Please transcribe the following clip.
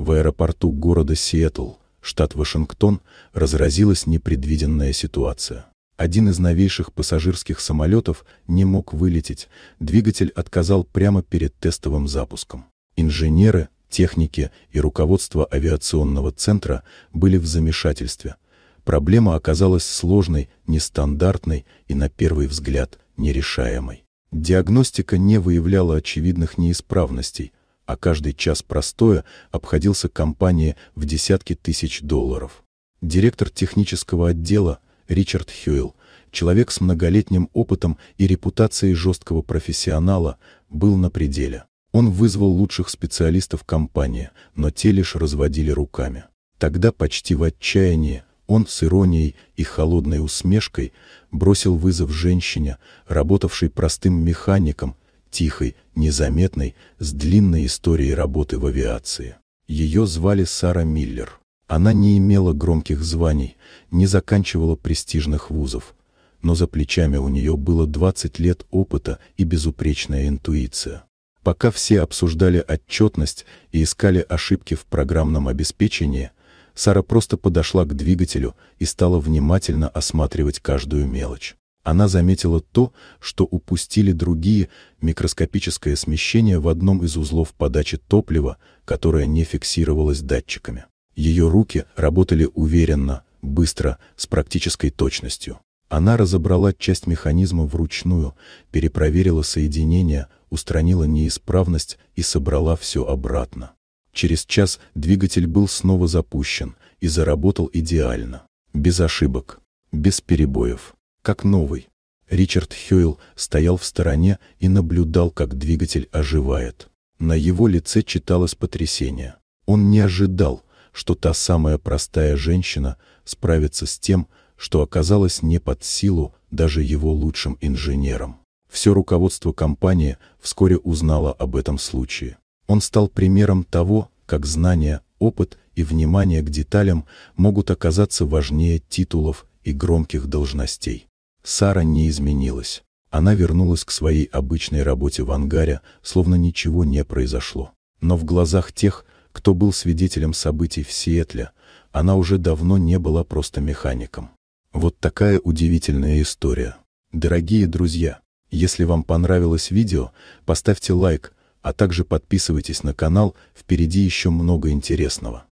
В аэропорту города Сиэтл, штат Вашингтон, разразилась непредвиденная ситуация. Один из новейших пассажирских самолетов не мог вылететь, двигатель отказал прямо перед тестовым запуском. Инженеры, техники и руководство авиационного центра были в замешательстве. Проблема оказалась сложной, нестандартной и, на первый взгляд, нерешаемой. Диагностика не выявляла очевидных неисправностей, а каждый час простоя обходился компании в десятки тысяч долларов. Директор технического отдела Ричард Хьюилл, человек с многолетним опытом и репутацией жесткого профессионала, был на пределе. Он вызвал лучших специалистов компании, но те лишь разводили руками. Тогда почти в отчаянии он с иронией и холодной усмешкой бросил вызов женщине, работавшей простым механиком, тихой, незаметной, с длинной историей работы в авиации. Ее звали Сара Миллер. Она не имела громких званий, не заканчивала престижных вузов, но за плечами у нее было 20 лет опыта и безупречная интуиция. Пока все обсуждали отчетность и искали ошибки в программном обеспечении, Сара просто подошла к двигателю и стала внимательно осматривать каждую мелочь. Она заметила то, что упустили другие, микроскопическое смещение в одном из узлов подачи топлива, которое не фиксировалось датчиками. Ее руки работали уверенно, быстро, с практической точностью. Она разобрала часть механизма вручную, перепроверила соединение, устранила неисправность и собрала все обратно. Через час двигатель был снова запущен и заработал идеально, без ошибок, без перебоев как новый. Ричард Хьюэлл стоял в стороне и наблюдал, как двигатель оживает. На его лице читалось потрясение. Он не ожидал, что та самая простая женщина справится с тем, что оказалось не под силу даже его лучшим инженерам. Все руководство компании вскоре узнало об этом случае. Он стал примером того, как знания, опыт и внимание к деталям могут оказаться важнее титулов и громких должностей. Сара не изменилась. Она вернулась к своей обычной работе в ангаре, словно ничего не произошло. Но в глазах тех, кто был свидетелем событий в Сиэтле, она уже давно не была просто механиком. Вот такая удивительная история. Дорогие друзья, если вам понравилось видео, поставьте лайк, а также подписывайтесь на канал, впереди еще много интересного.